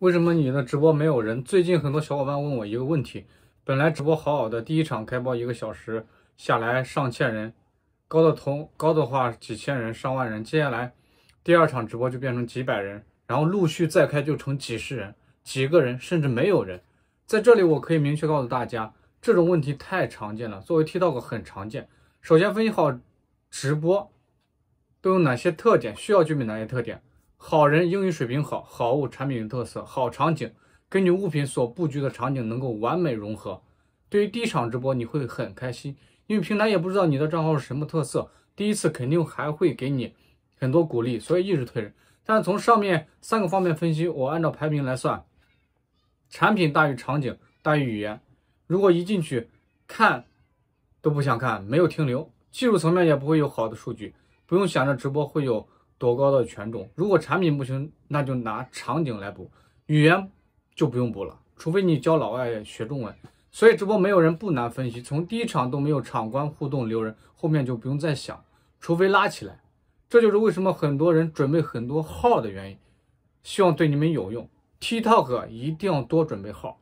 为什么你的直播没有人？最近很多小伙伴问我一个问题，本来直播好好的，第一场开播一个小时下来上千人，高的同高的话几千人、上万人，接下来第二场直播就变成几百人，然后陆续再开就成几十人、几个人，甚至没有人。在这里我可以明确告诉大家，这种问题太常见了，作为 t i k t o k 很常见。首先分析好直播都有哪些特点，需要具备哪些特点。好人英语水平好，好物产品特色，好场景，根据物品所布局的场景能够完美融合。对于第一场直播，你会很开心，因为平台也不知道你的账号是什么特色，第一次肯定还会给你很多鼓励，所以一直推人。但从上面三个方面分析，我按照排名来算，产品大于场景大于语言。如果一进去看都不想看，没有停留，技术层面也不会有好的数据，不用想着直播会有。多高的权重？如果产品不行，那就拿场景来补，语言就不用补了，除非你教老外学中文。所以直播没有人不难分析，从第一场都没有场官互动留人，后面就不用再想，除非拉起来。这就是为什么很多人准备很多号的原因。希望对你们有用，T Talk 一定要多准备号。